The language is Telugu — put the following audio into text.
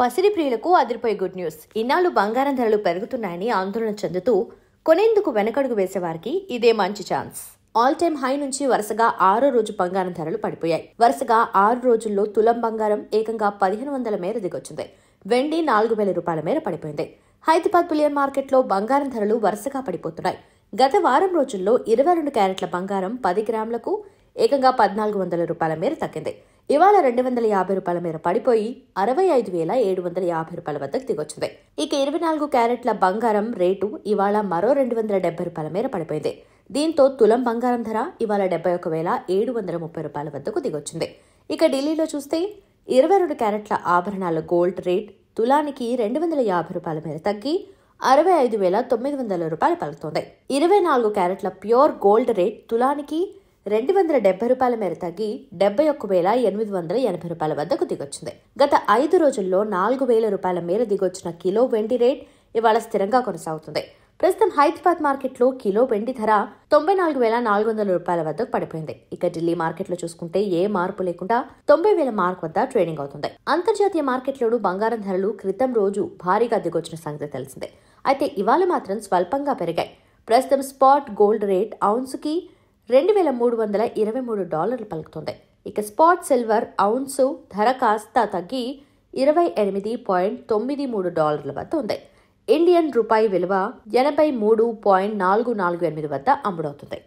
పసిరి ప్రియులకు అదిరిపోయే గుడ్ న్యూస్ ఇన్నాళ్ళు బంగారం ధరలు పెరుగుతున్నాయని ఆందోళన చెందుతూ కొనేందుకు వెనకడుగు వేసేవారికి ఇదే మంచి ఛాన్స్ ఆల్ టైమ్ హై నుంచి వరుసగా ఆరో రోజు బంగారం ధరలు పడిపోయాయి వరుసగా ఆరు రోజుల్లో తులం బంగారం ఏకంగా పదిహేను వందల మేర దిగొచ్చింది వెండి నాలుగు వేల రూపాయల మేర పడిపోయింది హైదరాబాద్ బులియన్ మార్కెట్లో బంగారం ధరలు వరుసగా పడిపోతున్నాయి గత వారం రోజుల్లో ఇరవై రెండు క్యారెట్ల బంగారం పది గ్రాములకు ఏకంగా పద్నాలుగు వందల రూపాయల మేర తగ్గింది ఇవాళ రెండు వందల యాభై రూపాయల మేర పడిపోయి అరవై ఐదు వేల ఏడు వందల యాభై రూపాయల వద్దకు దిగొచ్చింది ఇక ఇరవై నాలుగు క్యారెట్ల బంగారం రేటు ఇవాళ మరో రెండు వందల డెబ్బై రూపాయల మేర పడిపోయింది దీంతో తులం బంగారం ధర ఇవాళ డెబ్బై ఒక వేల ఏడు వందల ముప్పై రూపాయల వద్దకు దిగొచ్చింది ఇక ఢిల్లీలో చూస్తే ఇరవై రెండు క్యారెట్ల ఆభరణాల గోల్డ్ రేట్ తులానికి రెండు వందల యాభై రూపాయల మేర తగ్గి అరవై ఐదు వేల తొమ్మిది వందల రూపాయలు పలుకుతోంది ఇరవై నాలుగు క్యారెట్ల ప్యూర్ గోల్డ్ రేట్ తులానికి రెండు వందల డెబ్బై రూపాయల మేర తగ్గి డెబ్బై ఒక్క వేల ఎనిమిది వందల ఎనభై రూపాయల వద్దకు దిగొచ్చింది గత ఐదు రోజుల్లో నాలుగు వేల రూపాయల మేర దిగొచ్చిన కిలో వెండి రేట్ ఇవాళ స్థిరంగా కొనసాగుతుంది ప్రస్తుతం హైదరాబాద్ మార్కెట్లో కిలో వెండి ధర తొంభై నాలుగు వేల నాలుగు వందల రూపాయల వద్ద పడిపోయింది ఇక ఢిల్లీ మార్కెట్లో చూసుకుంటే ఏ మార్పు లేకుండా తొంభై వేల మార్క్ వద్ద ట్రేడింగ్ అవుతుంది అంతర్జాతీయ మార్కెట్లోనూ బంగారం ధరలు క్రితం రోజు భారీగా దిగొచ్చిన సంగతి తెలిసిందే అయితే ఇవాళ మాత్రం స్వల్పంగా పెరిగాయి ప్రస్తుతం స్పాట్ గోల్డ్ రేట్ కి రెండు వేల మూడు వందల ఇరవై మూడు డాలర్లు పలుకుతుంది ఇక స్పాట్ సిల్వర్ అవున్సు ధర కాస్త తగ్గి ఇరవై ఎనిమిది పాయింట్ తొమ్మిది మూడు డాలర్ల వద్ద ఉంది ఇండియన్ రూపాయి విలువ ఎనభై మూడు పాయింట్ నాలుగు నాలుగు ఎనిమిది వద్ద అమ్ముడవుతుంది